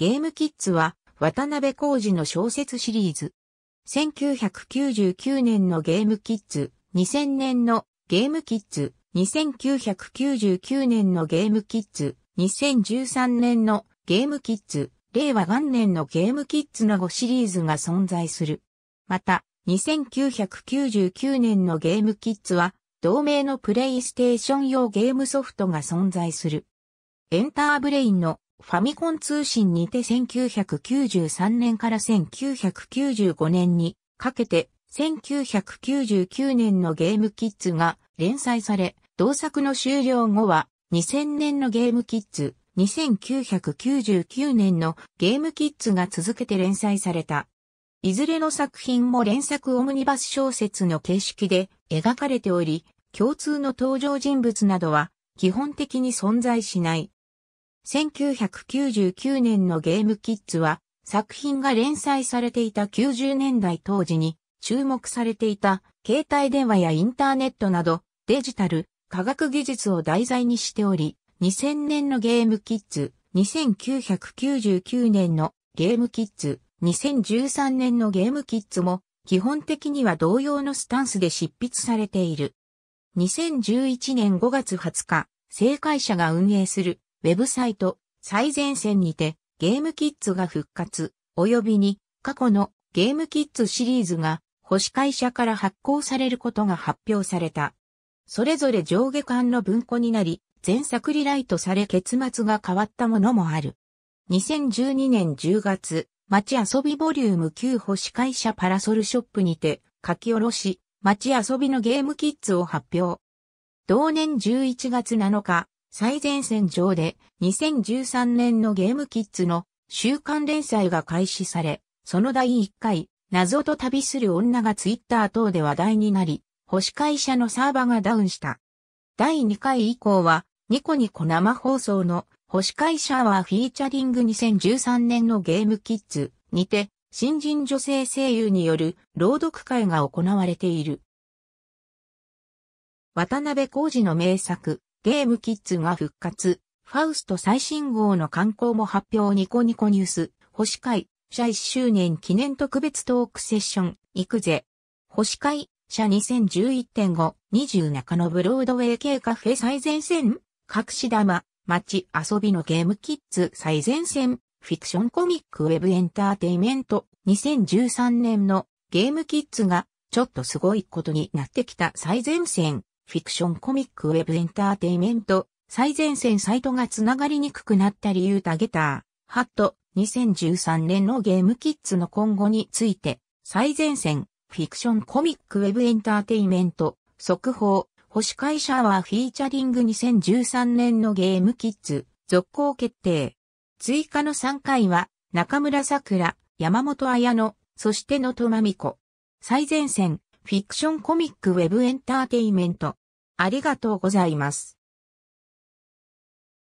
ゲームキッズは渡辺浩二の小説シリーズ。1999年のゲームキッズ、2000年のゲームキッズ、2999年のゲームキッズ、2013年のゲームキッズ、令和元年のゲームキッズなどシリーズが存在する。また、2999年のゲームキッズは、同名のプレイステーション用ゲームソフトが存在する。エンターブレインのファミコン通信にて1993年から1995年にかけて1999年のゲームキッズが連載され、同作の終了後は2000年のゲームキッズ、2999年のゲームキッズが続けて連載された。いずれの作品も連作オムニバス小説の形式で描かれており、共通の登場人物などは基本的に存在しない。1999年のゲームキッズは作品が連載されていた90年代当時に注目されていた携帯電話やインターネットなどデジタル、科学技術を題材にしており、2000年のゲームキッズ、2999年のゲームキッズ、2013年のゲームキッズも基本的には同様のスタンスで執筆されている。2011年5月20日、正解者が運営するウェブサイト、最前線にて、ゲームキッズが復活、及びに、過去のゲームキッズシリーズが、星会社から発行されることが発表された。それぞれ上下巻の文庫になり、前作リライトされ結末が変わったものもある。2012年10月、街遊びボリューム9星会社パラソルショップにて、書き下ろし、街遊びのゲームキッズを発表。同年11月7日、最前線上で2013年のゲームキッズの週刊連載が開始され、その第1回、謎と旅する女がツイッター等で話題になり、星会社のサーバがダウンした。第2回以降は、ニコニコ生放送の星会社はフィーチャリング2013年のゲームキッズにて、新人女性声優による朗読会が行われている。渡辺浩二の名作、ゲームキッズが復活。ファウスト最新号の刊行も発表ニコニコニュース、星会、社1周年記念特別トークセッション、行くぜ。星会、社2011.5、20中野ブロードウェイ系カフェ最前線、隠し玉、街遊びのゲームキッズ最前線、フィクションコミックウェブエンターテイメント、2013年のゲームキッズがちょっとすごいことになってきた最前線。フィクションコミックウェブエンターテイメント、最前線サイトがつながりにくくなった理由タゲター、ハット、2013年のゲームキッズの今後について、最前線、フィクションコミックウェブエンターテイメント、速報、星会社はフィーチャリング2013年のゲームキッズ、続行決定。追加の3回は、中村桜、山本彩乃、そして野戸ま美子。最前線、フィクションコミックウェブエンターテイメント。ありがとうございます。